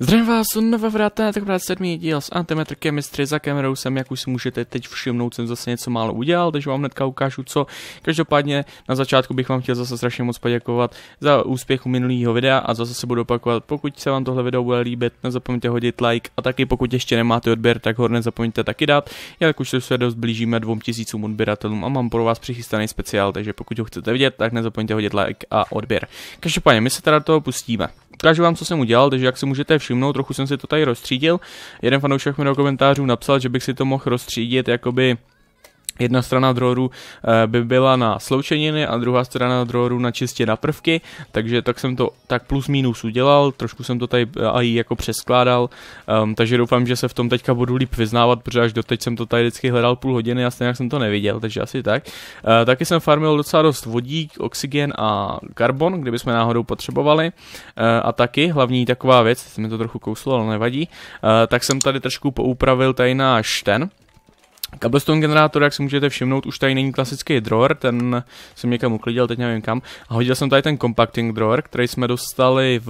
Zdravím vás, nové vráté na tentokrát sedmý díl s Antimetr Chemistry za kamerou jsem, jak už si můžete teď všimnout, jsem zase něco málo udělal, takže vám hnedka ukážu co. Každopádně na začátku bych vám chtěl zase strašně moc poděkovat za úspěch u minulého videa a zase se budu opakovat, pokud se vám tohle video bude líbit, nezapomeňte hodit like a taky pokud ještě nemáte odběr, tak ho nezapomeňte taky dát, jak už se dost blížíme tisícům odběratelům a mám pro vás přichystaný speciál, takže pokud ho chcete vidět, tak nezapomeňte hodit like a odběr. Každopádně my se teda do toho pustíme. Ukážu vám, co jsem udělal, takže jak si můžete všimnout, trochu jsem si to tady rozstřídil. Jeden fanoušek mi do komentářů napsal, že bych si to mohl rozstřídit jakoby Jedna strana draweru eh, by byla na sloučeniny a druhá strana draweru na čistě na prvky, takže tak jsem to tak plus minus udělal, trošku jsem to tady eh, i jako přeskládal, um, takže doufám, že se v tom teďka budu líp vyznávat, protože až doteď jsem to tady vždycky hledal půl hodiny a stejně jsem to neviděl, takže asi tak. Uh, taky jsem farmil docela dost vodík, oxygen a karbon, kdyby jsme náhodou potřebovali uh, a taky, hlavní taková věc, mi to trochu kouslo, ale nevadí, uh, tak jsem tady trošku poupravil tady náš ten, Cobblestone generátor, jak si můžete všimnout, už tady není klasický drawer, ten jsem někam uklidil, teď nevím kam. A hodil jsem tady ten compacting drawer, který jsme dostali v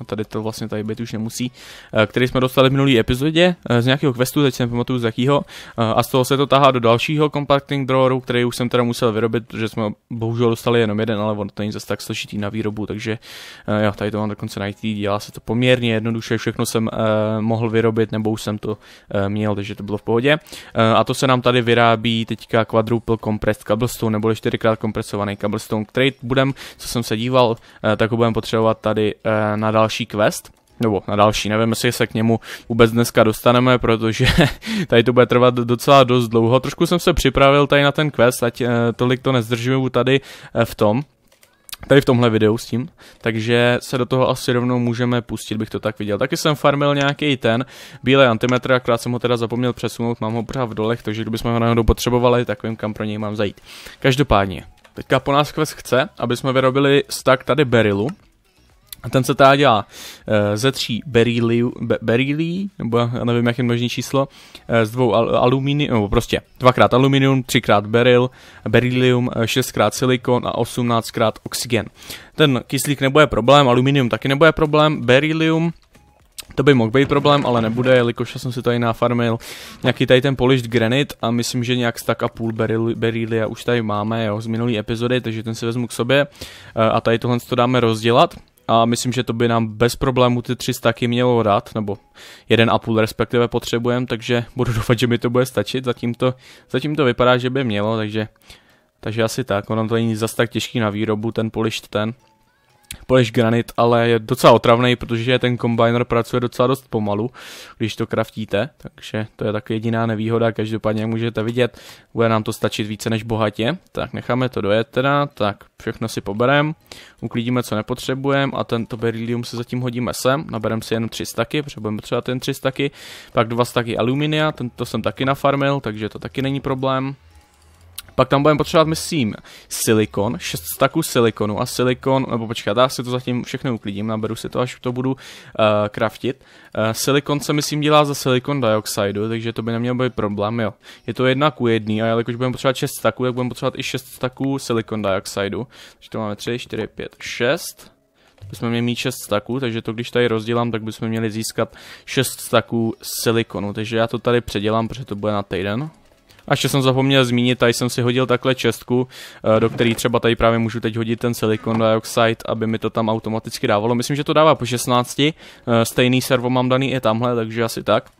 a tady to vlastně tady být už nemusí, eh, který jsme dostali v minulý epizodě eh, z nějakého questu, teď si nepamatuju z jakého, eh, a z toho se to tahá do dalšího compacting draweru, který už jsem teda musel vyrobit, protože jsme bohužel dostali jenom jeden, ale on to není zase tak složitý na výrobu, takže jo, tady to mám dokonce najít, dělá se to poměrně jednoduše, všechno jsem mohl vyrobit, nebo už jsem to měl, takže to bylo v pohodě. A to se nám tady vyrábí teďka quadruple compressed cobblestone, nebo čtyřikrát kompresovaný cobblestone, který budem, co jsem se díval, tak ho budeme potřebovat tady na další quest, nebo na další, nevím, jestli se k němu vůbec dneska dostaneme, protože tady to bude trvat docela dost dlouho. Trošku jsem se připravil tady na ten quest, ať eh, tolik to nezdržuju tady eh, v tom, tady v tomhle videu s tím, takže se do toho asi rovnou můžeme pustit, bych to tak viděl. Taky jsem farmil nějaký ten bílý antimetr, akorát jsem ho teda zapomněl přesunout, mám ho pořád v dolech, takže kdybychom ho náhodou potřebovali, tak vím, kam pro něj mám zajít. Každopádně, teďka po nás quest chce, aby jsme vyrobili stack tady berilu, a ten se teda dělá eh, ze tří beríliů, be, nebo já nevím, jak je možný číslo, eh, z dvou al, aluminium, nebo prostě dvakrát aluminium, třikrát beryl, berílium, eh, šestkrát silikon a osmnáctkrát oxygen. Ten kyslík nebude problém, aluminium taky nebude problém, berílium to by mohl být problém, ale nebude, jelikož jsem si tady nafarmil nějaký tady ten polished granit a myslím, že nějak tak a půl berilia už tady máme jo, z minulý epizody, takže ten si vezmu k sobě a tady tohle to dáme rozdělat a myslím, že to by nám bez problému ty 300 taky mělo dát, nebo 1,5 respektive potřebujeme, takže budu doufat, že mi to bude stačit, zatím to, zatím to vypadá, že by mělo, takže, takže asi tak, ono to není zas tak těžký na výrobu, ten polišt ten, Polish Granit, ale je docela otravný, protože ten kombiner pracuje docela dost pomalu, když to kraftíte, takže to je tak jediná nevýhoda, každopádně jak můžete vidět, bude nám to stačit více než bohatě, tak necháme to dojet teda, tak všechno si poberem, uklidíme co nepotřebujeme a tento berylium si zatím hodíme sem, nabereme si jen 3 staky, protože budeme třeba ten 3 staky, pak dva staky aluminia, tento jsem taky nafarmil, takže to taky není problém. Pak tam budeme potřebovat, myslím, silikon, šest staků silikonu a silikon, nebo počkat, já si to zatím všechno uklidím, naberu si to, až to budu uh, eh, craftit. Uh, eh, silikon se, myslím, dělá ze silikon dioxidu, takže to by neměl být problém, jo. Je to jedna ku jedný a jelikož budeme potřebovat šest staků, tak budeme potřebovat i šest staků silikon dioxidu. Takže to máme 3, 4, 5, 6 jsme měli mít 6 staků, takže to když tady rozdělám, tak bychom měli získat 6 staků silikonu. Takže já to tady předělám, protože to bude na týden. A ještě jsem zapomněl zmínit, tady jsem si hodil takhle čestku, do které třeba tady právě můžu teď hodit ten silicon dioxide, aby mi to tam automaticky dávalo. Myslím, že to dává po 16, stejný servo mám daný i tamhle, takže asi tak.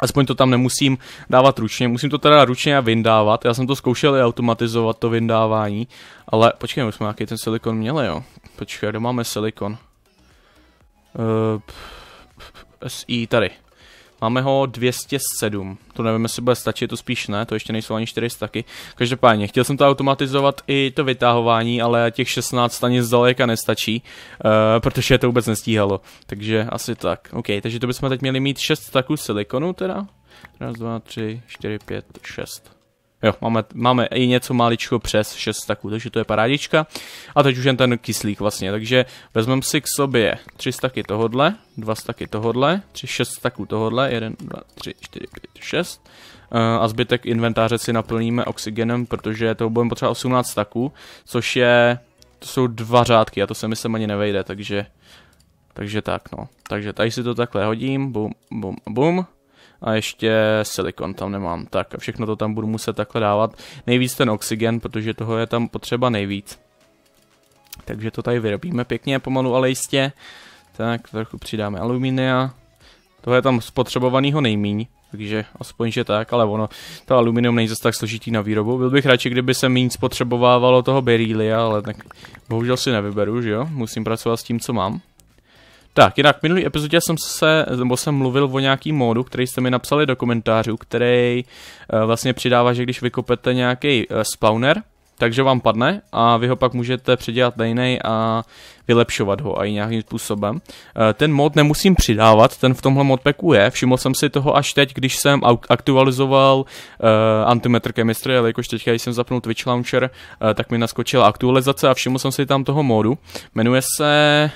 Aspoň to tam nemusím dávat ručně, musím to teda ručně vyndávat, já jsem to zkoušel i automatizovat to vyndávání, ale počkej, už jsme nějaký ten silikon měli, jo. Počkej, kde máme silikon? Uh, SI tady. Máme ho 207. To nevím, jestli bude stačit, to spíš ne, to ještě nejsou ani 400 taky. Každopádně, chtěl jsem to automatizovat i to vytahování, ale těch 16 ani zdaleka nestačí, uh, protože to vůbec nestíhalo. Takže asi tak. OK, takže to bychom teď měli mít 6 taků silikonu teda. 1 2 3 4 5 6. Jo, máme, máme i něco maličko přes 6 taků, takže to je parádička. A teď už jen ten kyslík vlastně, takže vezmeme si k sobě 3 staky tohodle, 2 staky tohodle, 3, 6 staků tohodle, 1, 2, 3, 4, 5, 6. A zbytek inventáře si naplníme oxigenem, protože to budeme potřebovat 18 staků, což je, to jsou dva řádky a to se mi sem ani nevejde, takže, takže tak no. Takže tady si to takhle hodím, bum, bum, bum a ještě silikon tam nemám. Tak a všechno to tam budu muset takhle dávat. Nejvíc ten oxygen, protože toho je tam potřeba nejvíc. Takže to tady vyrobíme pěkně, pomalu ale jistě. Tak trochu přidáme aluminia. Toho je tam spotřebovaného nejmíň. Takže aspoň, že tak, ale ono, to aluminium není zase tak složitý na výrobu. Byl bych radši, kdyby se méně spotřebovávalo toho berýlia, ale tak bohužel si nevyberu, že jo? Musím pracovat s tím, co mám. Tak, jinak v minulý epizodě jsem se, nebo jsem mluvil o nějaký módu, který jste mi napsali do komentářů, který eh, vlastně přidává, že když vykopete nějaký eh, spawner, takže vám padne a vy ho pak můžete předělat na jiný a vylepšovat ho a i nějakým způsobem. Eh, ten mod nemusím přidávat, ten v tomhle modpacku je, všiml jsem si toho až teď, když jsem aktualizoval uh, Antimeter Chemistry, ale jakož teď když jsem zapnul Twitch Launcher, uh, tak mi naskočila aktualizace a všiml jsem si tam toho modu. Jmenuje se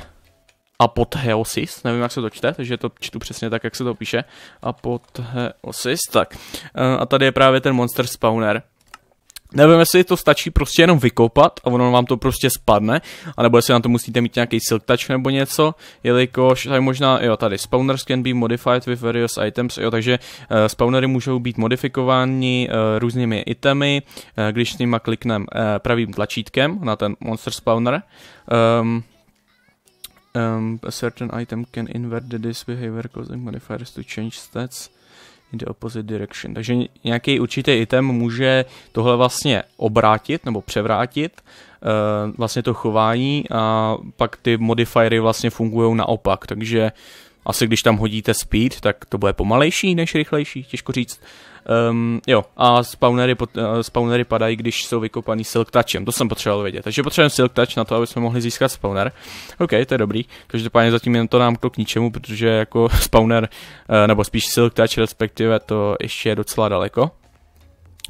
Apotheosis, nevím, jak se to čte, takže to čtu přesně tak, jak se to píše. Apotheosis, tak. Eh, a tady je právě ten Monster Spawner. Nevím, jestli to stačí prostě jenom vykopat a ono vám to prostě spadne, anebo jestli na to musíte mít nějaký silk touch nebo něco, jelikož tady možná, jo, tady spawners can be modified with various items, jo, takže uh, spawnery můžou být modifikováni uh, eh, různými itemy, uh, když s nima klikneme uh, pravým tlačítkem na ten monster spawner. Um, Um, a certain item can invert the behavior causing modifiers to change stats in the opposite direction. Takže nějaký určitý item může tohle vlastně obrátit nebo převrátit uh, vlastně to chování a pak ty modifiery vlastně fungují naopak, takže asi když tam hodíte speed, tak to bude pomalejší než rychlejší, těžko říct, Um, jo, a spawnery, pot, uh, spawnery padají, když jsou vykopaný silk touchem. To jsem potřeboval vědět. Takže potřebujeme silk touch na to, aby jsme mohli získat spawner. OK, to je dobrý. Každopádně zatím jen to nám to k ničemu, protože jako spawner, uh, nebo spíš silk touch respektive, to ještě je docela daleko.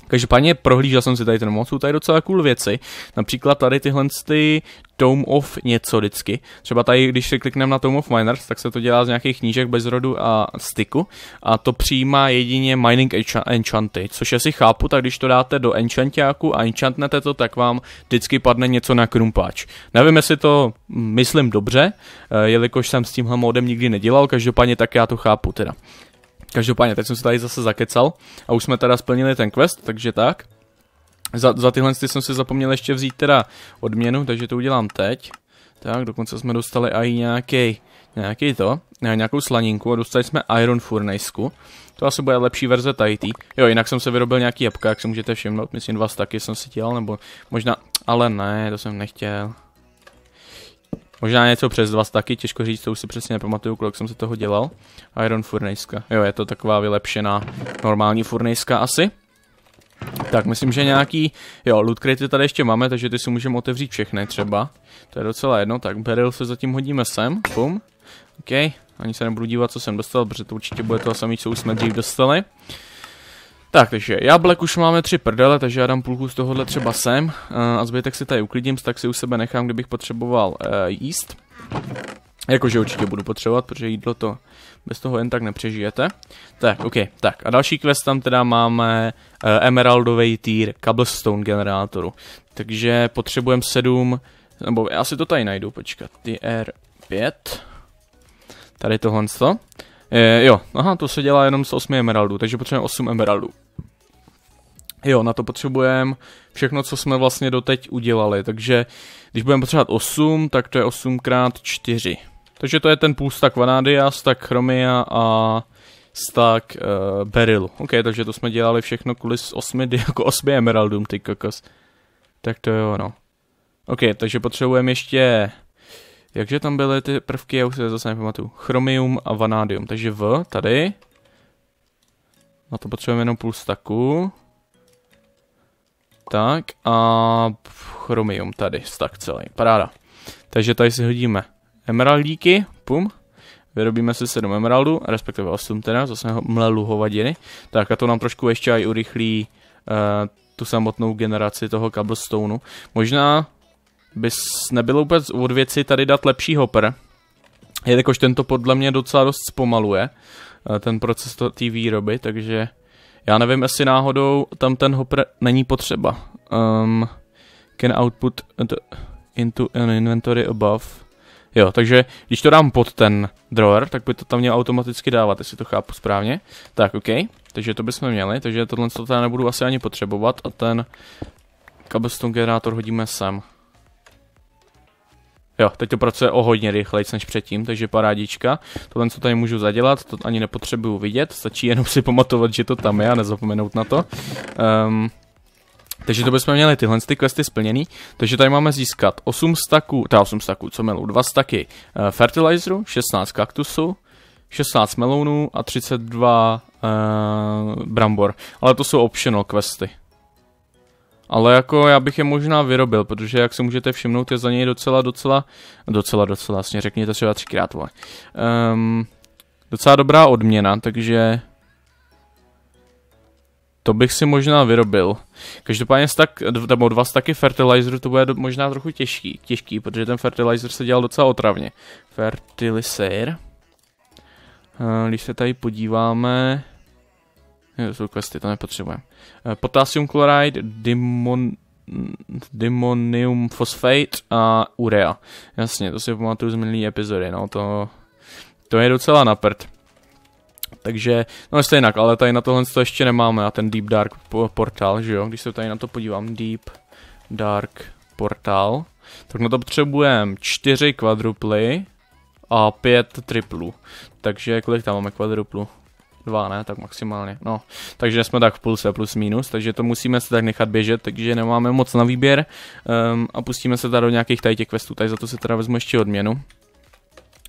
Každopádně prohlížel jsem si tady ten moc, jsou tady docela cool věci, například tady tyhle ty Tome of něco vždycky. Třeba tady, když si klikneme na Tome of Miners, tak se to dělá z nějakých knížek bez rodu a styku a to přijímá jedině Mining Enchanty, což si chápu, tak když to dáte do enchantiáku a enchantnete to, tak vám vždycky padne něco na krumpáč. Nevím, jestli to myslím dobře, eh, jelikož jsem s tímhle modem nikdy nedělal, každopádně tak já to chápu teda. Každopádně, teď jsem se tady zase zakecal a už jsme teda splnili ten quest, takže tak. Za, za tyhle jsem si zapomněl ještě vzít teda odměnu, takže to udělám teď. Tak, dokonce jsme dostali i nějaký, nějaký to, nějakou slaninku a dostali jsme Iron Furnajsku. To asi bude lepší verze Tahiti. Jo, jinak jsem se vyrobil nějaký jabka, jak si můžete všimnout, myslím vás taky, jsem si dělal, nebo možná, ale ne, to jsem nechtěl. Možná něco přes vás taky, těžko říct, to už si přesně nepamatuju, kolik jsem se toho dělal. Iron furnejska. Jo, je to taková vylepšená normální furnejska asi. Tak myslím, že nějaký, jo, loot crate tady ještě máme, takže ty si můžeme otevřít všechny třeba. To je docela jedno, tak beryl se zatím hodíme sem, bum. Okay. ani se nebudu dívat, co jsem dostal, protože to určitě bude to samý co už jsme dřív dostali. Tak, takže jablek už máme tři prdele, takže já dám půlku z tohohle třeba sem eh, a zbytek si tady uklidím, tak si u sebe nechám, kdybych potřeboval uh, jíst. Jakože určitě budu potřebovat, protože jídlo to bez toho jen tak nepřežijete. Tak, ok, tak a další quest tam teda máme uh, eh, emeraldový týr cobblestone generátoru. Takže potřebujeme sedm, nebo já si to tady najdu, počkat, TR 5. Tady tohle. Je, jo, aha, to se dělá jenom z 8 emeraldů, takže potřebujeme 8 emeraldů. Jo, na to potřebujeme všechno, co jsme vlastně doteď udělali. Takže když budeme potřebovat 8, tak to je 8 x 4. Takže to je ten půl stak Vanadia, stak Chromia a stak uh, eh, Beryl. OK, takže to jsme dělali všechno kvůli 8, jako 8 Emeraldům, ty kokos. Tak to je ono. OK, takže potřebujeme ještě... Jakže tam byly ty prvky, já už se zase nepamatuju. Chromium a vanádium. Takže V tady. Na to potřebujeme jenom půl staku. Tak a chromium tady, tak celý, paráda. Takže tady si hodíme emeraldíky, pum, vyrobíme si 7 emeraldů, respektive 8 teda, zase mlelu hovadiny. Tak a to nám trošku ještě aj urychlí uh, tu samotnou generaci toho cobblestoneu. Možná bys nebylo vůbec od věci tady dát lepší hopper, jelikož tento podle mě docela dost zpomaluje uh, ten proces té výroby, takže já nevím, jestli náhodou tam ten hopper není potřeba. Um, can output into an inventory above. Jo, takže když to dám pod ten drawer, tak by to tam mělo automaticky dávat, jestli to chápu správně. Tak, OK. Takže to bychom měli, takže tohle to tady nebudu asi ani potřebovat a ten cobblestone generátor hodíme sem. Jo, teď to pracuje o hodně rychleji než předtím, takže parádička. Tohle, co tady můžu zadělat, to ani nepotřebuju vidět, stačí jenom si pamatovat, že to tam je a nezapomenout na to. Um, takže to bychom měli tyhle ty questy splněný. Takže tady máme získat 8 staků, teda 8 staků, co melou, 2 staky uh, fertilizeru, 16 kaktusů, 16 melounů a 32 uh, eh, brambor. Ale to jsou optional questy. Ale jako já bych je možná vyrobil, protože jak se můžete všimnout, je za něj docela, docela, docela, docela, vlastně řekněte třeba třikrát, vole. Um, docela dobrá odměna, takže to bych si možná vyrobil. Každopádně tak, nebo dva taky fertilizeru, to bude možná trochu těžký, těžký, protože ten fertilizer se dělal docela otravně. Fertilizer. Ehm, když se tady podíváme, jsou questy, to nepotřebujeme. Eh, potassium chloride, dimon, dimonium phosphate a urea. Jasně, to si pamatuju z minulý epizody, no to, to je docela na prd. Takže, no ještě jinak, ale tady na tohle to ještě nemáme a ten Deep Dark portál, že jo? Když se tady na to podívám, Deep Dark portál, tak na to potřebujeme čtyři kvadruply a pět triplů. Takže kolik tam máme kvadruplu? dva, ne, tak maximálně. No, takže jsme tak v pulse plus minus, takže to musíme se tak nechat běžet, takže nemáme moc na výběr um, a pustíme se tady do nějakých tady těch questů, tady za to se teda vezmu ještě odměnu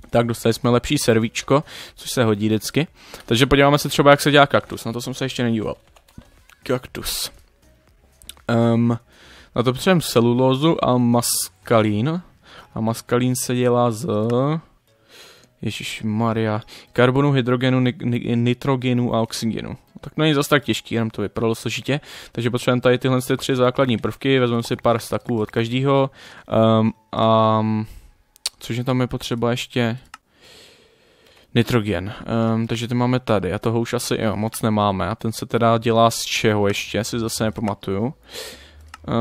tak dostali jsme lepší servíčko, což se hodí vždycky. Takže podíváme se třeba, jak se dělá kaktus, na to jsem se ještě nedíval. Kaktus. Um, na to potřebujeme celulózu a maskalín. A maskalín se dělá z Ježíš Maria, karbonu, hydrogenu, ni, ni, nitrogenu a oxygenu. Tak není zase tak těžký, jenom to vypadalo složitě. Takže potřebujeme tady tyhle tři základní prvky, vezmeme si pár staků od každého. Um, ehm, a což je tam je potřeba ještě nitrogen. Um, takže to máme tady a toho už asi jo, moc nemáme. A ten se teda dělá z čeho ještě, si zase nepamatuju.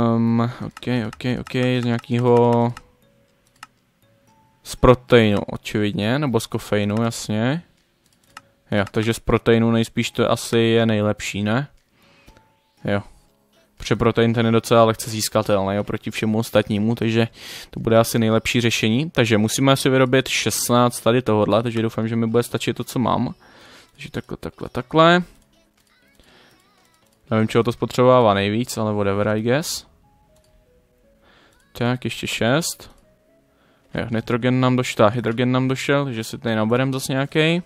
Um, ok, ok, ok, z nějakého z proteinu, očividně, nebo z kofeinu, jasně. Jo, takže z proteinu nejspíš to asi je nejlepší, ne? Jo. Protože protein ten je docela lehce získatelný oproti všemu ostatnímu, takže to bude asi nejlepší řešení. Takže musíme asi vyrobit 16 tady tohohle, takže doufám, že mi bude stačit to, co mám. Takže takhle, takhle, takhle. Nevím, čeho to spotřebovává nejvíc, ale whatever I guess. Tak, ještě 6. Jo, nitrogen nám došel, hydrogen nám došel, že si tady naberem zase nějaký.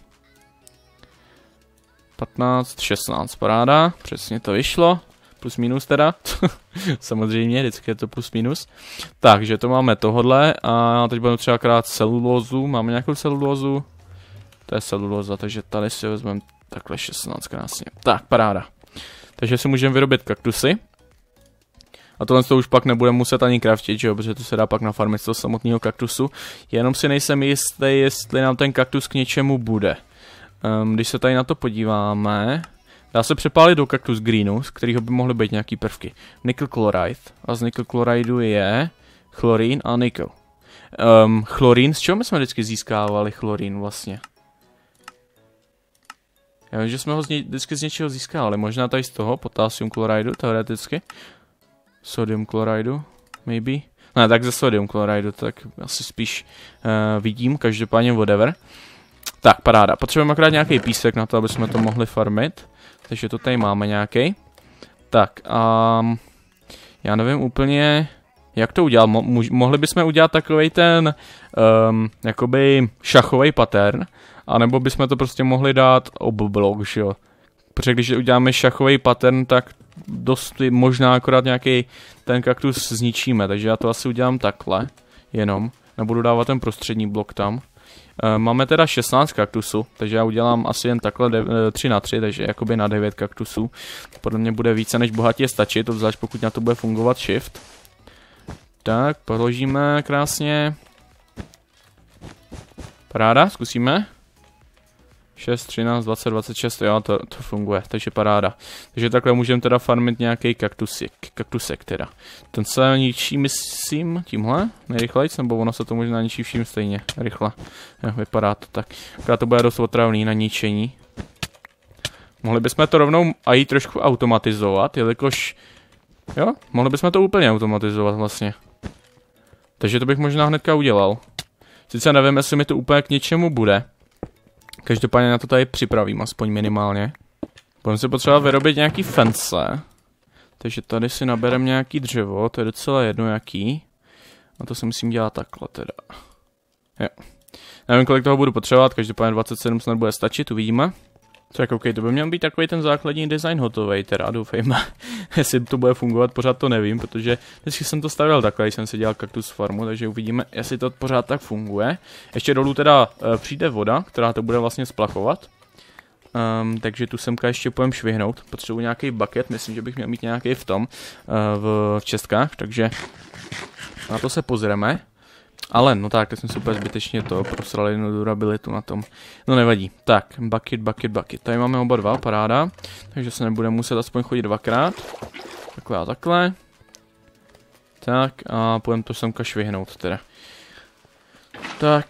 15, 16, paráda, přesně to vyšlo, plus minus teda, samozřejmě, vždycky je to plus minus. Takže to máme tohodle a teď budeme třeba krát celulózu, máme nějakou celulózu? To je celulóza, takže tady si vezmeme takhle 16 krásně. Tak, paráda. Takže si můžeme vyrobit kaktusy. A tohle to už pak nebude muset ani kraftit, že jo, protože to se dá pak na farmě z toho samotného kaktusu. Jenom si nejsem jistý, jestli nám ten kaktus k něčemu bude. Um, když se tady na to podíváme, dá se přepálit do kaktus greenu, z kterého by mohly být nějaký prvky. Nickel chloride. A z nickel chloridu je chlorín a nickel. Um, chlorín, z čeho my jsme vždycky získávali chlorín vlastně? Já vím, že jsme ho z ně, vždycky z něčeho získali, možná tady z toho, potásium chloridu, teoreticky sodium chloridu, maybe. Ne, tak ze sodium chloridu, tak asi spíš uh, vidím, každopádně whatever. Tak, paráda. Potřebujeme akorát nějaký písek na to, aby jsme to mohli farmit. Takže to tady máme nějaký. Tak, a um, ehm, já nevím úplně, jak to udělat. Mo mohli bychom udělat takový ten, um, jakoby šachový pattern, anebo bychom to prostě mohli dát obblok, že jo. Protože když uděláme šachový pattern, tak dost, možná akorát nějaký ten kaktus zničíme, takže já to asi udělám takhle, jenom. Nebudu dávat ten prostřední blok tam. Eh, máme teda 16 kaktusů, takže já udělám asi jen takhle 3 eh, na 3, takže jakoby na 9 kaktusů. Podle mě bude více než bohatě stačit, zvlášť pokud na to bude fungovat shift. Tak, podložíme krásně. Paráda, zkusíme. 6, 13, 20, 26, jo, to, to funguje, takže paráda. Takže takhle můžeme teda farmit nějaký kaktusik, kaktusek teda. Ten se ničí, myslím, tímhle, nejrychlejc, nebo ono se to možná ničí vším stejně, rychle. Jo, vypadá to tak. Akorát to bude dost otravný na ničení. Mohli bychom to rovnou i trošku automatizovat, jelikož... Jo, mohli bychom to úplně automatizovat vlastně. Takže to bych možná hnedka udělal. Sice nevím, jestli mi to úplně k něčemu bude, Každopádně na to tady připravím, aspoň minimálně. Budeme si potřeba vyrobit nějaký fence. Takže tady si nabereme nějaký dřevo, to je docela jedno jaký. A to si musím dělat takhle teda. Jo. Nevím, kolik toho budu potřebovat, každopádně 27 snad bude stačit, uvidíme. Tak OK, to by měl být takový ten základní design hotový, teda doufejme. Jestli to bude fungovat, pořád to nevím, protože vždycky jsem to stavěl, takhle, když jsem si dělal kaktus farmu, takže uvidíme, jestli to pořád tak funguje. Ještě dolů teda e, přijde voda, která to bude vlastně splachovat. Um, takže tu semka ještě pojem švihnout. Potřebuji nějaký bucket, myslím, že bych měl mít nějaký v tom, uh, v, v čestkách, takže na to se pozreme. Ale no tak, to jsem super zbytečně to, prosrali jednu durabilitu na tom. No nevadí. Tak, bucket, bucket, bucket. Tady máme oba dva, paráda. Takže se nebude muset aspoň chodit dvakrát. Takhle a takhle. Tak a půjdeme to semka švihnout teda. Tak,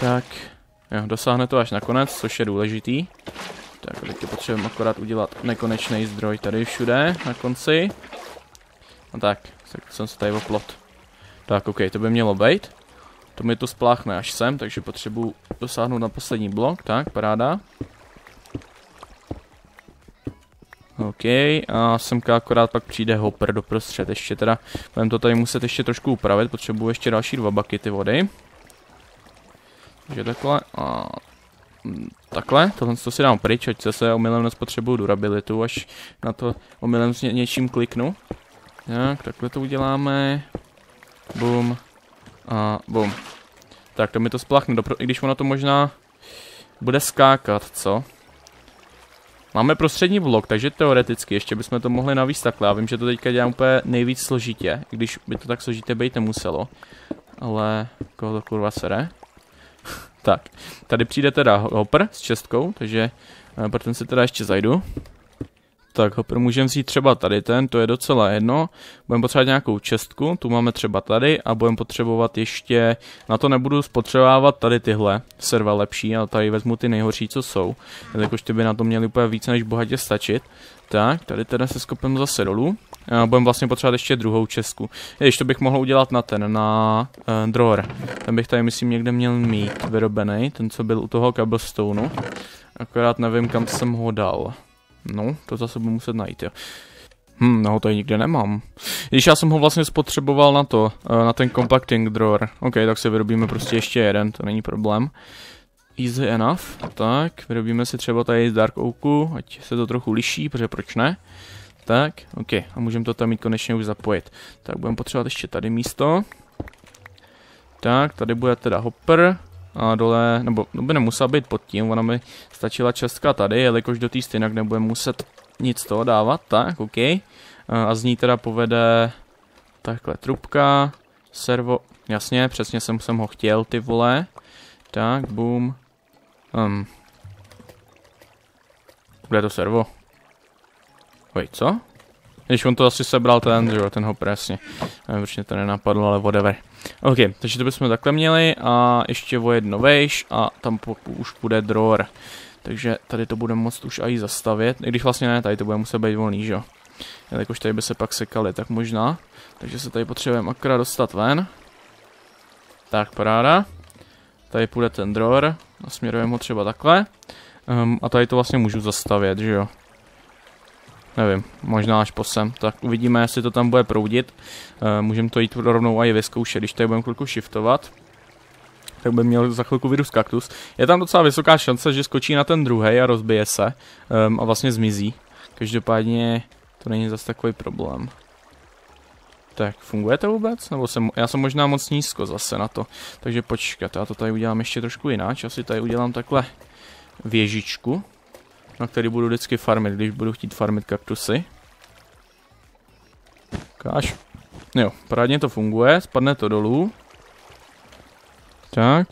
tak. Jo, dosáhne to až nakonec, což je důležitý. Tak, teď potřebujeme akorát udělat nekonečný zdroj tady všude na konci. No tak, tak jsem se tady oplot. Tak, ok, to by mělo být. To mi to spláchne až sem, takže potřebuji dosáhnout na poslední blok. Tak, paráda. OK, a semka akorát pak přijde hopper doprostřed, ještě teda budeme to tady muset ještě trošku upravit, potřebuji ještě další dva bakety vody. Takže takhle a mm, takhle, tohle to si dám pryč, ať se omylem nespotřebuju durabilitu, až na to omylem s ně, něčím kliknu. Tak, takhle to uděláme. Boom. A bum. Tak to mi to dopr i když ono to možná bude skákat, co? Máme prostřední blok, takže teoreticky ještě bychom to mohli navíc takhle. Já vím, že to teďka dělám úplně nejvíc složitě, když by to tak složitě být nemuselo. Ale koho to kurva sere? tak, tady přijde teda hopper s čestkou, takže eh, pro ten si teda ještě zajdu tak můžeme vzít třeba tady ten, to je docela jedno. Budeme potřebovat nějakou čestku, tu máme třeba tady a budeme potřebovat ještě, na to nebudu spotřebovávat tady tyhle serva lepší, ale tady vezmu ty nejhorší, co jsou, jakož ty by na to měly úplně více než bohatě stačit. Tak, tady teda se skopem zase dolů. Budeme vlastně potřebovat ještě druhou česku. Jež to bych mohl udělat na ten, na uh, drawer. Ten bych tady, myslím, někde měl mít vyrobený, ten, co byl u toho cobblestoneu. Akorát nevím, kam jsem ho dal. No, to zase budu muset najít, jo. Hm, no ho tady nikde nemám. Když já jsem ho vlastně spotřeboval na to, eh, na ten compacting drawer. OK, tak si vyrobíme prostě ještě jeden, to není problém. Easy enough. Tak, vyrobíme si třeba tady z Dark Oaku, ať se to trochu liší, protože proč ne. Tak, OK, a můžeme to tam mít konečně už zapojit. Tak budeme potřebovat ještě tady místo. Tak, tady bude teda hopper a dole, nebo no by nemusela být pod tím, ona mi stačila čestka tady, jelikož do té stejnak nebudeme muset nic toho dávat, tak, OK. Eh, a z ní teda povede takhle trubka, servo, jasně, přesně jsem, jsem ho chtěl, ty vole. Tak, boom. Um. Bude to servo. Oj, co? Když on to asi sebral ten, že jo, ten ho presně. Nevím, eh, proč mě to nenapadlo, ale whatever. OK, takže to bychom takhle měli a ještě o jedno vejš a tam po, už bude drawer. Takže tady to budeme moct už i zastavit, i když vlastně ne, tady to bude muset být volný, že jo. Jelikož tady by se pak sekali, tak možná. Takže se tady potřebujeme akorát dostat ven. Tak, paráda. Tady půjde ten drawer, nasměrujeme ho třeba takhle. Um, a tady to vlastně můžu zastavit, že jo nevím, možná až posem, tak uvidíme, jestli to tam bude proudit. Eh, můžeme to jít rovnou a i vyzkoušet, když tady budeme chvilku shiftovat tak by měl za chvilku virus kaktus. Je tam docela vysoká šance, že skočí na ten druhý a rozbije se um, a vlastně zmizí. Každopádně to není zase takový problém. Tak, funguje to vůbec? Nebo jsem, já jsem možná moc nízko zase na to. Takže počkat, já to tady udělám ještě trošku jináč. Asi tady udělám takhle věžičku na který budu vždycky farmit, když budu chtít farmit kaktusy. Káš. Jo, parádně to funguje, spadne to dolů. Tak,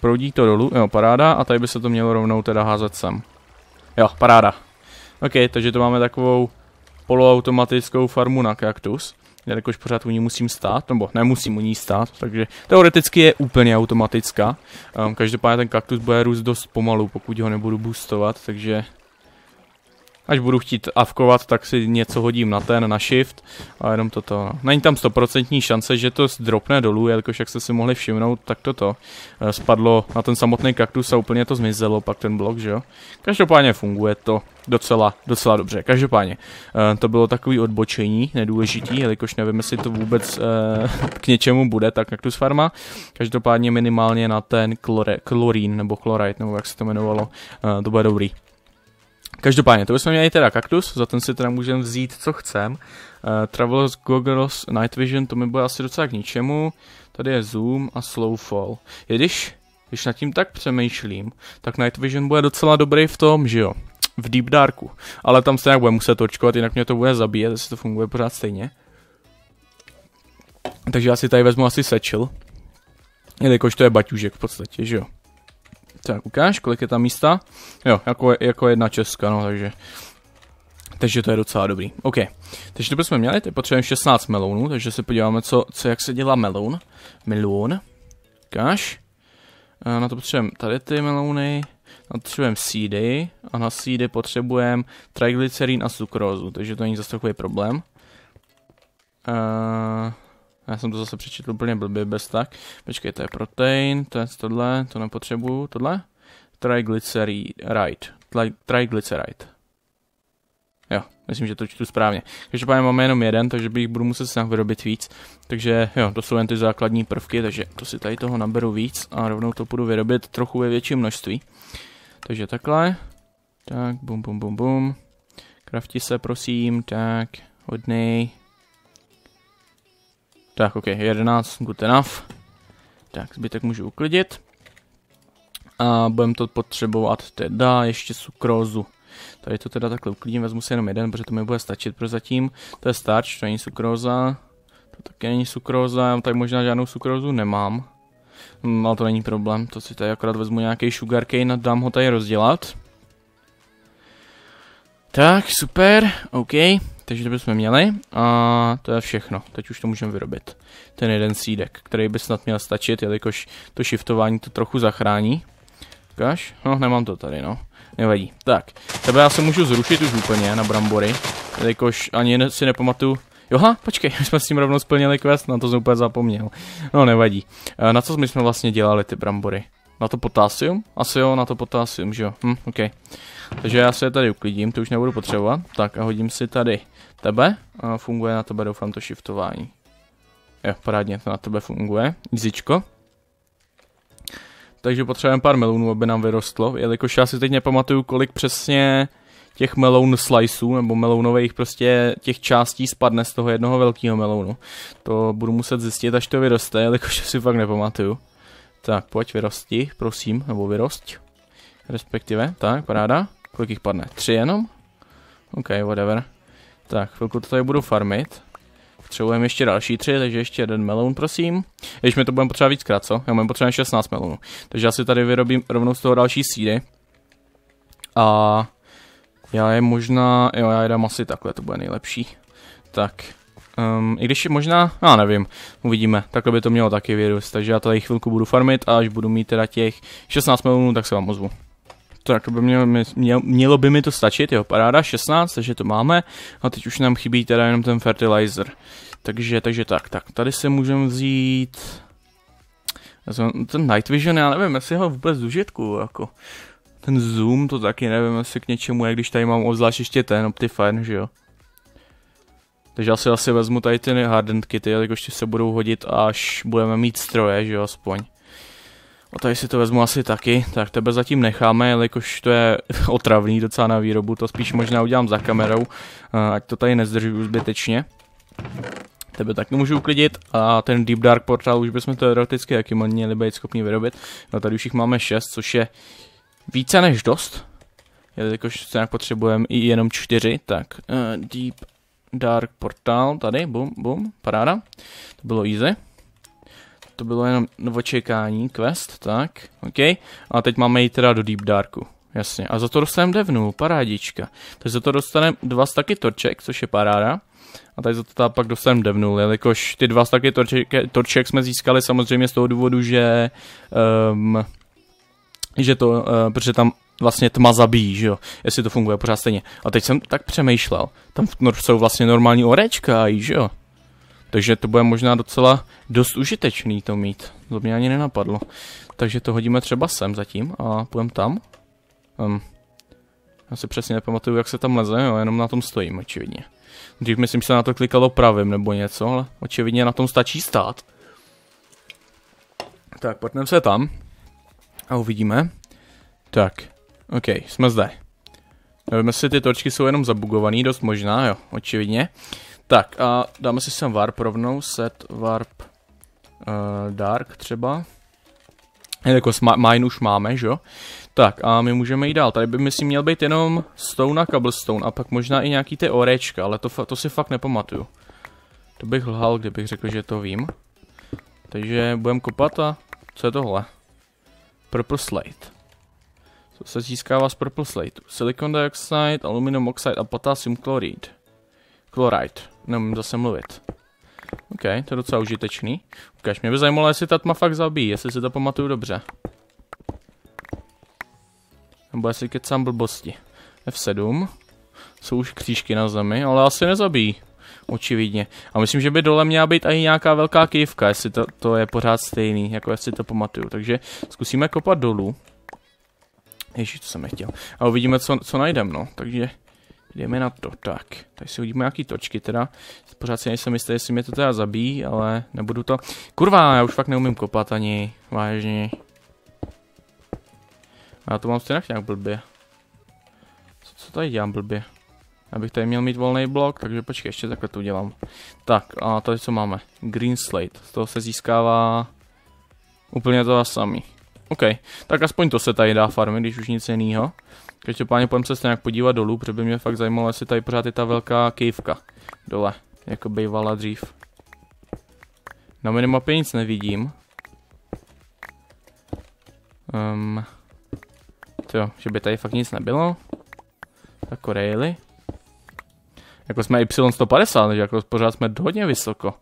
proudí to dolů, jo, paráda, a tady by se to mělo rovnou teda házet sem. Jo, paráda. OK, takže to máme takovou poloautomatickou farmu na kaktus, jelikož pořád u ní musím stát, nebo nemusím u ní stát, takže teoreticky je úplně automatická. Um, každopádně ten kaktus bude růst dost pomalu, pokud ho nebudu boostovat, takže Až budu chtít avkovat, tak si něco hodím na ten, na shift a jenom toto. Není tam stoprocentní šance, že to dropne dolů, jakož jak jste si mohli všimnout, tak toto eh, spadlo na ten samotný kaktus a úplně to zmizelo, pak ten blok, že jo. Každopádně funguje to docela, docela dobře. Každopádně, eh, to bylo takový odbočení, nedůležitý, jelikož nevím, jestli to vůbec eh, k něčemu bude, tak kaktus farma. Každopádně minimálně na ten klore, klorín nebo chloride, nebo jak se to jmenovalo, to bude dobrý. Každopádně, to bychom měli teda kaktus, za ten si teda můžeme vzít, co chcem. Uh, eh, Travelers Goggles Night Vision, to mi bude asi docela k ničemu. Tady je Zoom a slow fall. když, když nad tím tak přemýšlím, tak Night Vision bude docela dobrý v tom, že jo, v Deep Darku. Ale tam se nějak bude muset očkovat, jinak mě to bude zabíjet, jestli to funguje pořád stejně. Takže já si tady vezmu asi sečil. Jelikož to je baťužek v podstatě, že jo. Tak ukáž, kolik je tam místa? Jo, jako, jako jedna česká, no takže. Takže to je docela dobrý. OK. Takže to bychom měli, teď potřebujeme 16 melounů, takže se podíváme, co, co jak se dělá meloun. Meloun. Ukáž. A eh, na to potřebujeme tady ty melouny, na to potřebujeme seedy a na seedy potřebujeme triglycerin a cukrózu, takže to není zase takový problém. Uh, já jsem to zase přečetl úplně blbě, bez tak. Počkej, to je protein, to je tohle, to nepotřebuju, tohle? Triglyceride. Triglyceride. Jo, myslím, že to čtu správně. Každopádně máme jenom jeden, takže bych budu muset snad vyrobit víc. Takže jo, to jsou jen ty základní prvky, takže to si tady toho naberu víc a rovnou to budu vyrobit trochu ve větším množství. Takže takhle. Tak, bum, bum, bum, bum. Krafti se, prosím, tak, hodnej. Tak, ok, 11, good enough. Tak, zbytek můžu uklidit. A budeme to potřebovat teda ještě sukrózu. Tady to teda takhle uklidím, vezmu si jenom jeden, protože to mi bude stačit pro zatím. To je starč, to není sukróza. To taky není sukróza, já tady možná žádnou sukrózu nemám. Hmm, ale to není problém, to si tady akorát vezmu nějaký sugar cane a dám ho tady rozdělat. Tak, super, OK takže to bychom měli a to je všechno. Teď už to můžeme vyrobit. Ten jeden sídek, který by snad měl stačit, jelikož to shiftování to trochu zachrání. Ukáž? No, nemám to tady, no. Nevadí. Tak, tebe já se můžu zrušit už úplně na brambory, jelikož ani si nepamatuju, Joha, počkej, my jsme s tím rovnou splnili quest, na to jsem úplně zapomněl. No nevadí. E, na co my jsme vlastně dělali ty brambory? Na to potásium? Asi jo, na to potásium, že jo. Hm, OK. Takže já se tady uklidím, to už nebudu potřebovat. Tak a hodím si tady tebe. A funguje na tebe, doufám, to shiftování. Jo, parádně to na tebe funguje. Izičko. Takže potřebujeme pár melounů, aby nám vyrostlo, jelikož já si teď nepamatuju, kolik přesně těch meloun sliceů, nebo melounových prostě těch částí spadne z toho jednoho velkého melounu. To budu muset zjistit, až to vyroste, jelikož si fakt nepamatuju. Tak, pojď, vyrosti, prosím, nebo vyrost. Respektive, tak, paráda. Kolik jich padne? Tři jenom? OK, whatever. Tak, chvilku to tady budu farmit. Potřebujeme ještě další tři, takže ještě jeden melon, prosím. Když mi to budeme potřebovat víckrát, co? Já mám potřebovat 16 melonů. Takže já si tady vyrobím rovnou z toho další sídy. A já je možná, jo, já je dám asi takhle, to bude nejlepší. Tak, Um, I když možná, já nevím, uvidíme, takhle by to mělo taky virus, takže já tady chvilku budu farmit a až budu mít teda těch 16 milionů, tak se vám ozvu. Tak by mělo, mělo, mělo by mi to stačit, jo, paráda, 16, takže to máme a teď už nám chybí teda jenom ten fertilizer. Takže, takže tak, tak, tady se můžeme vzít ten Night Vision, já nevím, jestli ho vůbec užitku, jako ten zoom, to taky nevím, jestli k něčemu je, když tady mám ozvlášť ještě ten Optifine, že jo. Takže asi asi vezmu tady ty hardened kity, tak ještě se budou hodit, až budeme mít stroje, že jo, aspoň. A tady si to vezmu asi taky, tak tebe zatím necháme, jelikož to je otravný docela na výrobu, to spíš možná udělám za kamerou, ať to tady nezdržuju zbytečně. Tebe taky můžu uklidit a ten Deep Dark portál už bychom teoreticky jaký měli být schopni vyrobit. No tady už jich máme 6, což je více než dost. Jelikož se nějak potřebujeme i jenom 4, tak uh, Deep Dark Portal, tady, bum, bum, paráda. To bylo easy. To bylo jenom očekání, quest, tak, ok. A teď máme jít teda do Deep Darku, jasně. A za to dostaneme devnu, parádička. Takže za to dostaneme dva taky torček, což je paráda. A tady za to tady pak dostaneme devnu, jelikož ty dva taky torček, torček jsme získali samozřejmě z toho důvodu, že... Um, že to, uh, protože tam vlastně tma zabíjí, že jo, jestli to funguje pořád stejně. A teď jsem tak přemýšlel, tam jsou vlastně normální orečka, že jo. Takže to bude možná docela dost užitečný to mít, to mě ani nenapadlo. Takže to hodíme třeba sem zatím a půjdeme tam. Um, já si přesně nepamatuju, jak se tam leze, jo, jenom na tom stojím, očividně. Dřív myslím, že se na to klikalo pravým nebo něco, ale očividně na tom stačí stát. Tak, pojďme se tam a uvidíme. Tak, OK, jsme zde. Nevím, jestli ty točky jsou jenom zabugované, dost možná, jo, očividně. Tak a dáme si sem warp rovnou, set warp uh, dark třeba. Jako mine už máme, že jo? Tak a my můžeme jít dál. Tady by myslím měl být jenom stone a cobblestone a pak možná i nějaký ty orečka, ale to, to si fakt nepamatuju. To bych lhal, kdybych řekl, že to vím. Takže budeme kopat a co je tohle? Purple slate co se získává z purple slate. Silicon dioxide, aluminium oxide a potassium chloride. Chloride, nemůžu zase mluvit. OK, to je docela užitečný. Ukaž, mě by zajímalo, jestli ta tma fakt zabíjí, jestli si to pamatuju dobře. Nebo jestli kecám blbosti. F7. Jsou už křížky na zemi, ale asi nezabíjí. Očividně. A myslím, že by dole měla být i nějaká velká kývka, jestli to, to je pořád stejný, jako jestli to pamatuju. Takže zkusíme kopat dolů. Ježíš, to jsem nechtěl. A uvidíme, co, co najdeme, no. Takže jdeme na to. Tak, tady si uvidíme nějaký točky teda. Pořád si nejsem jistý, jestli mě to teda zabíjí, ale nebudu to... Kurva, já už fakt neumím kopat ani, vážně. A já to mám stejně nějak blbě. Co, co tady dělám blbě? Abych tady měl mít volný blok, takže počkej, ještě takhle to udělám. Tak, a tady co máme? Green Slate. Z toho se získává úplně to samý. OK, tak aspoň to se tady dá farmy, když už nic jiného. Každopádně pojďme se nějak podívat dolů, protože by mě fakt zajímalo, jestli tady pořád je ta velká kývka dole, jako bývala dřív. Na minimapě nic nevidím. Um, jo, že by tady fakt nic nebylo. Jako rejly. Jako jsme Y150, takže jako pořád jsme hodně vysoko.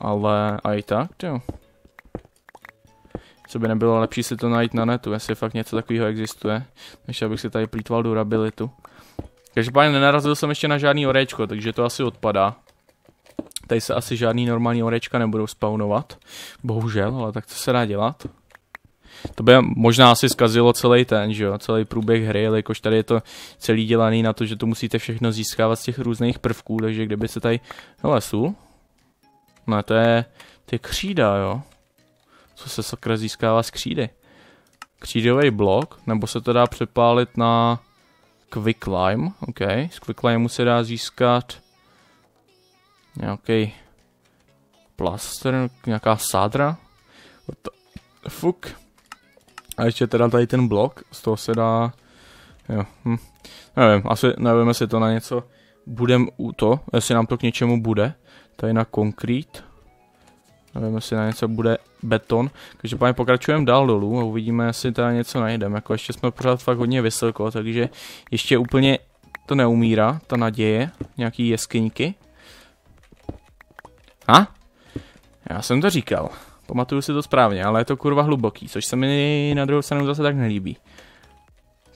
Ale a i tak, jo co by nebylo lepší si to najít na netu, jestli fakt něco takového existuje, než abych si tady plítval durabilitu. Každopádně nenarazil jsem ještě na žádný orečko, takže to asi odpadá. Tady se asi žádný normální orečka nebudou spawnovat. Bohužel, ale tak to se dá dělat. To by možná asi zkazilo celý ten, že jo, celý průběh hry, jakož tady je to celý dělaný na to, že to musíte všechno získávat z těch různých prvků, takže kdyby se tady... Hele, sůl? No to je... To je křída, jo co se sakra získává z křídy. Křídový blok, nebo se to dá přepálit na Quick Lime, ok. Z Quick Limeu se dá získat nějaký plaster, nějaká sádra. Fuk. A ještě teda tady ten blok, z toho se dá, jo, hm. nevím, asi nevím, jestli to na něco budem u to, jestli nám to k něčemu bude. Tady na konkrét. Nevím, jestli na něco bude beton. pane, pokračujeme dál dolů a uvidíme, jestli teda něco najdeme. Jako ještě jsme pořád fakt hodně vysoko, takže ještě úplně to neumírá, ta naděje. Nějaký jeskyňky. Ha? Já jsem to říkal. Pamatuju si to správně, ale je to kurva hluboký, což se mi na druhou stranu zase tak nelíbí.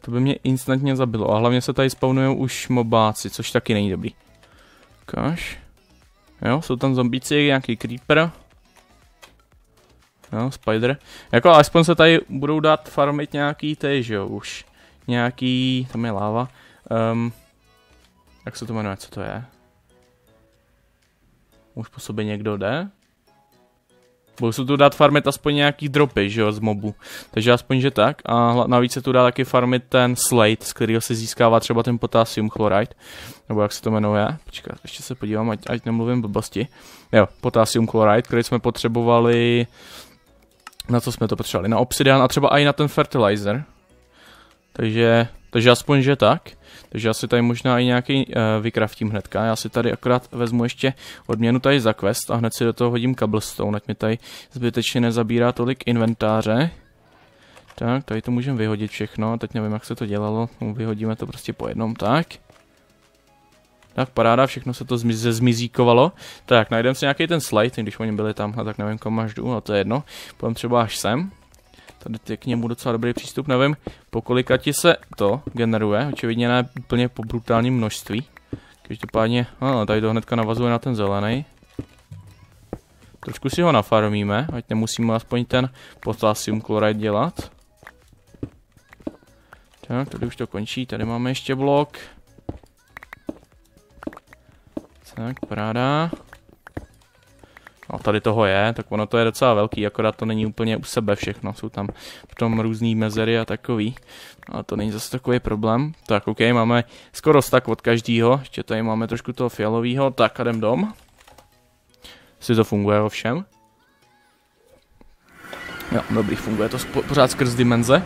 To by mě instantně zabilo. A hlavně se tady spawnují už mobáci, což taky není dobrý. Kaž. Jo, jsou tam zombíci, nějaký creeper. No, Spider. Jako aspoň se tady budou dát farmit nějaký ty, že jo, už. Nějaký, tam je láva. Um, jak se to jmenuje, co to je? Už po sobě někdo jde? Budou se tu dát farmit aspoň nějaký dropy, že jo, z mobu. Takže aspoň, že tak. A navíc se tu dá taky farmit ten slate, z kterého se získává třeba ten potassium chloride. Nebo jak se to jmenuje. Počkat, ještě se podívám, ať, ať nemluvím blbosti. Jo, potassium chloride, který jsme potřebovali na co jsme to potřebovali? Na obsidian a třeba i na ten fertilizer. Takže, takže aspoň, že tak. Takže já si tady možná i nějaký uh, vykraftím hnedka. Já si tady akorát vezmu ještě odměnu tady za quest a hned si do toho hodím cobblestone, ať mi tady zbytečně nezabírá tolik inventáře. Tak, tady to můžeme vyhodit všechno, teď nevím, jak se to dělalo, vyhodíme to prostě po jednom, tak. Tak paráda, všechno se to zmiz, zmizíkovalo. Tak najdeme si nějaký ten slide, když oni byli tam, a tak nevím kam až jdu, no to je jedno. Půjdeme třeba až sem. Tady je k němu docela dobrý přístup, nevím, po kolika ti se to generuje, očividně ne úplně po brutálním množství. Každopádně, ano, no, tady to hnedka navazuje na ten zelený. Trošku si ho nafarmíme, ať nemusíme aspoň ten potassium chloride dělat. Tak, tady už to končí, tady máme ještě blok. Tak, paráda. No tady toho je, tak ono to je docela velký, akorát to není úplně u sebe všechno, jsou tam potom různý mezery a takový, ale to není zase takový problém. Tak ok, máme skoro tak od každýho, ještě tady máme trošku toho fialového, tak a jdem dom. Si to funguje ovšem. Jo, dobrý, funguje to pořád skrz dimenze.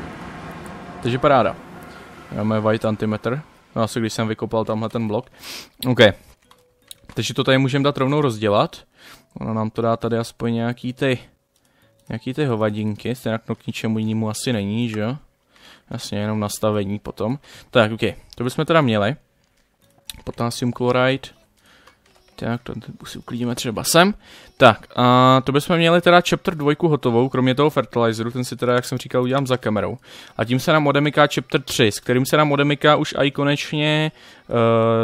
Takže paráda. Máme white Antimeter, No asi když jsem vykopal tamhle ten blok. OK, takže to tady můžeme dát rovnou rozdělat. Ono nám to dá tady aspoň nějaký ty, nějaký ty hovadinky, stejně k ničemu jinému asi není, že jo? Jasně, jenom nastavení potom. Tak, ok, to bychom teda měli. Potassium chloride. Tak, to si uklidíme třeba sem. Tak, a to bychom měli teda chapter 2 hotovou, kromě toho fertilizeru, ten si teda, jak jsem říkal, udělám za kamerou. A tím se nám odemyká chapter 3, s kterým se nám odemyká už i konečně uh,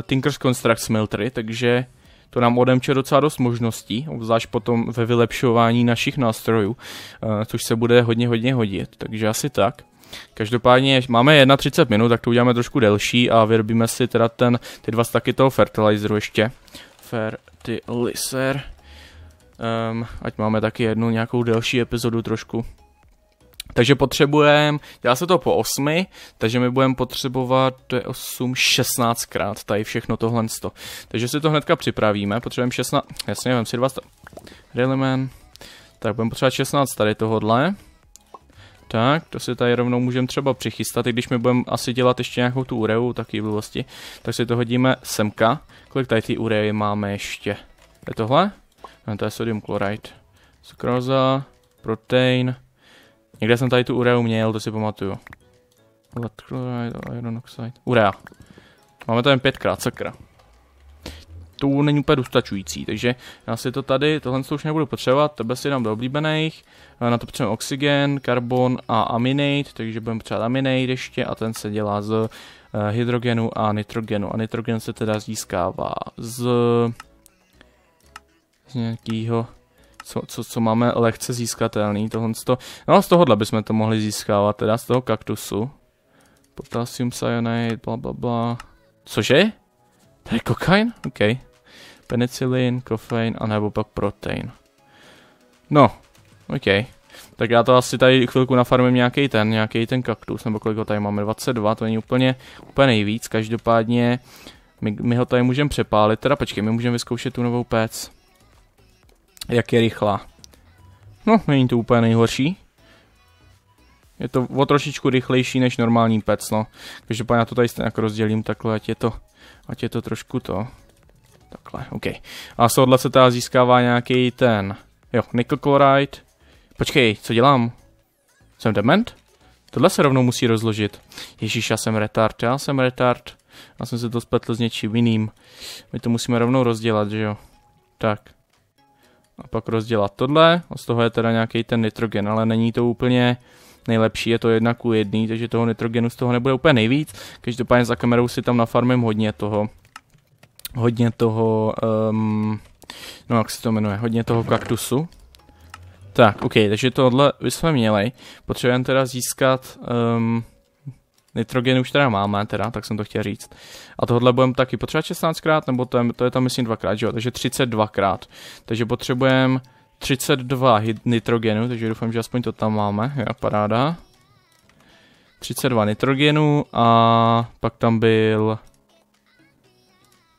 Tinker's Construct Smiltry, takže to nám odemče docela dost možností, obzvlášť potom ve vylepšování našich nástrojů, uh, což se bude hodně, hodně hodit, takže asi tak. Každopádně máme 31 minut, tak to uděláme trošku delší a vyrobíme si teda ten, ty dva staky toho fertilizeru ještě. Fertilizer. Um, ať máme taky jednu nějakou delší epizodu trošku. Takže potřebujeme, dělá se to po 8, takže my budeme potřebovat, to je 8, 16 krát tady všechno tohle sto. Takže si to hnedka připravíme, potřebujeme 16, jasně, vem si 20. Dailyman, tak budeme potřebovat 16 tady tohohle. Tak, to si tady rovnou můžeme třeba přichystat, i když my budeme asi dělat ještě nějakou tu ureu, taky blbosti. Tak si to hodíme semka. Kolik tady ty ureje máme ještě? Je tohle? No, to je sodium chloride. Sukroza, protein. Někde jsem tady tu ureu měl, to si pamatuju. Blood chloride, iron oxide. Urea. Máme to jen pětkrát, sakra to není úplně dostačující, takže já si to tady, tohle už nebudu potřebovat, tebe si dám do oblíbených, eh, na to potřebujeme oxygen, karbon a aminate, takže budeme potřebovat aminate ještě a ten se dělá z eh, hydrogenu a nitrogenu a nitrogen se teda získává z, z nějakého co, co, co máme lehce získatelný, tohle toho, no z tohohle bychom to mohli získávat, teda z toho kaktusu, potassium cyanide, bla bla bla, cože? To je kokain? Okay penicilin, kofein a nebo pak protein. No, OK. Tak já to asi tady chvilku nafarmím nějaký ten, nějaký ten kaktus, nebo kolik ho tady máme, 22, to není úplně, úplně nejvíc, každopádně my, my ho tady můžeme přepálit, teda počkej, my můžeme vyzkoušet tu novou pec. Jak je rychlá. No, není to úplně nejhorší. Je to o trošičku rychlejší než normální pec, no. Každopádně já to tady stejně jako rozdělím takhle, ať je to, ať je to trošku to. Takhle, OK. A z tohohle se teda získává nějaký ten, jo, nickel chloride. Počkej, co dělám? Jsem dement? Tohle se rovnou musí rozložit. Ježíš, já jsem retard, já jsem retard. Já jsem se to spletl s něčím jiným. My to musíme rovnou rozdělat, že jo? Tak. A pak rozdělat tohle. A z toho je teda nějaký ten nitrogen, ale není to úplně nejlepší. Je to jedna ku jedný, takže toho nitrogenu z toho nebude úplně nejvíc. Každopádně za kamerou si tam nafarmím hodně toho hodně toho, um, no jak se to jmenuje, hodně toho kaktusu. Tak, ok, takže tohle bychom měli. Potřebujeme teda získat um, nitrogen už teda máme, teda, tak jsem to chtěl říct. A tohle budeme taky potřebovat 16krát, nebo to je, to je tam myslím dvakrát, že jo, takže 32krát. Takže potřebujeme 32 nitrogenu, takže doufám, že aspoň to tam máme, jo, paráda. 32 nitrogenu a pak tam byl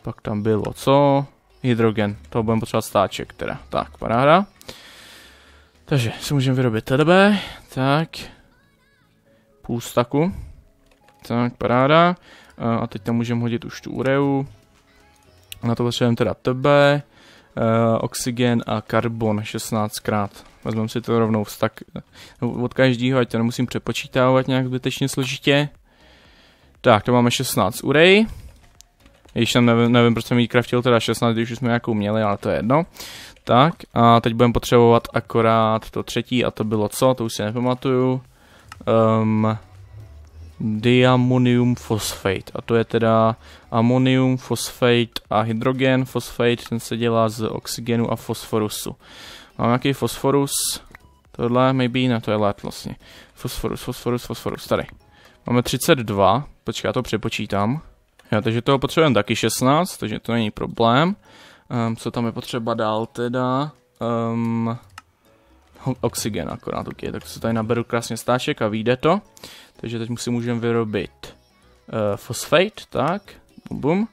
pak tam bylo co? Hydrogen, to budeme potřebovat stáček teda. Tak, paráda. Takže si můžeme vyrobit TDB, tak. Půl staku. Tak, paráda. Eh, a teď tam můžeme hodit už tu ureu. Na to potřebujeme teda tebe, eh, oxygen a karbon 16krát. Vezmeme si to rovnou vztah eh, od každého, ať to nemusím přepočítávat nějak zbytečně složitě. Tak, to máme 16 urej. Když tam nevím, nevím proč jsem jí kraftil, teda 16, když už jsme nějakou měli, ale to je jedno. Tak a teď budeme potřebovat akorát to třetí a to bylo co, to už si nepamatuju. Um, diamonium fosfate a to je teda amonium, fosfate a hydrogen. Fosfate ten se dělá z oxygenu a fosforusu. Mám nějaký fosforus, tohle maybe ne, to je led vlastně. Fosforus, fosforus, fosforus, tady. Máme 32, počkej, já to přepočítám. Jo, takže toho potřebujeme taky 16, takže to není problém. Um, co tam je potřeba dál teda? Um, ehm, oxigen akorát, okay, tak se tady naberu krásně stáček a vyjde to. Takže teď si můžeme vyrobit uh, eh, fosfate, tak, bum bum.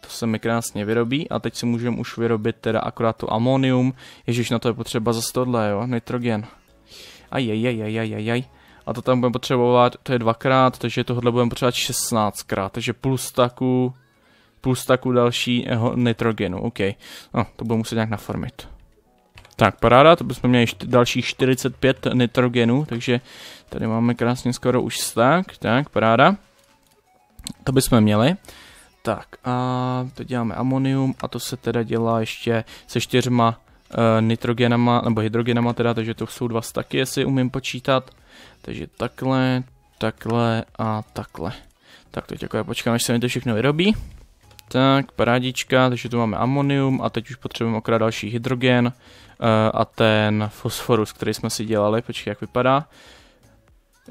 To se mi krásně vyrobí a teď si můžeme už vyrobit teda akorát tu amonium. Ježíš, na to je potřeba zase tohle, jo, nitrogen. Ajajajajajajaj. Aj, aj, aj, aj, aj, aj a to tam budeme potřebovat, to je dvakrát, takže tohle budeme potřebovat 16krát, takže plus taku, plus taku další eh, nitrogenu, OK. No, to budu muset nějak naformit. Tak, paráda, to bychom měli dalších 45 nitrogenů, takže tady máme krásně skoro už tak. tak, paráda. To bychom měli. Tak, a to děláme amonium a to se teda dělá ještě se čtyřma uh, nitrogenama, nebo hydrogenama teda, takže to jsou dva staky, jestli umím počítat. Takže takhle, takhle a takhle. Tak teď jako já počkám, až se mi to všechno vyrobí. Tak, parádička, takže tu máme amonium a teď už potřebujeme okrát další hydrogen uh, a ten fosforus, který jsme si dělali, počkej, jak vypadá.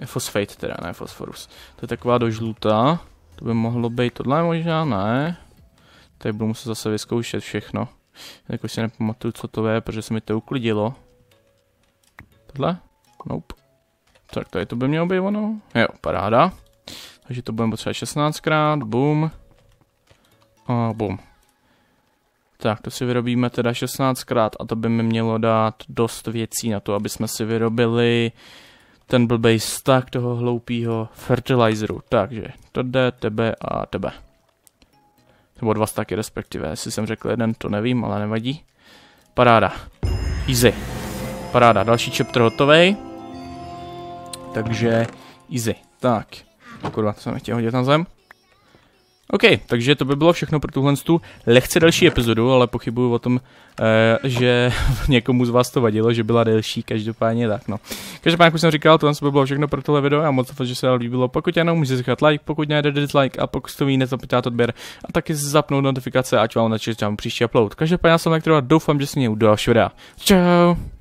Fosfate teda, ne fosforus. To je taková dožlutá. To by mohlo být tohle možná, ne. Tady budu muset zase vyzkoušet všechno. Jako si nepamatuju, co to je, protože se mi to uklidilo. Tohle? Nope. Tak tady to by mělo být ono. Jo, paráda. Takže to budeme potřebovat 16krát, bum. A bum. Tak, to si vyrobíme teda 16krát a to by mi mělo dát dost věcí na to, aby jsme si vyrobili ten blbej stack toho hloupého fertilizeru. Takže, to jde tebe a tebe. Nebo dva staky respektive, jestli jsem řekl jeden, to nevím, ale nevadí. Paráda. Easy. Paráda, další chapter hotovej takže easy. Tak, kurva, jako to jsem nechtěl hodit na zem. OK, takže to by bylo všechno pro tuhle tu lehce další epizodu, ale pochybuju o tom, e, že někomu z vás to vadilo, že byla delší, každopádně tak no. Každopádně, jak jsem říkal, tohle by bylo všechno pro tohle video a moc to, že se vám líbilo. Pokud ano, můžete zechat like, pokud nejde dislike a pokud to ví, nezapytát odběr a taky zapnout notifikace, ať vám načítám příští upload. Každopádně já jsem jak doufám, že se mě u dalšího videa. Čau!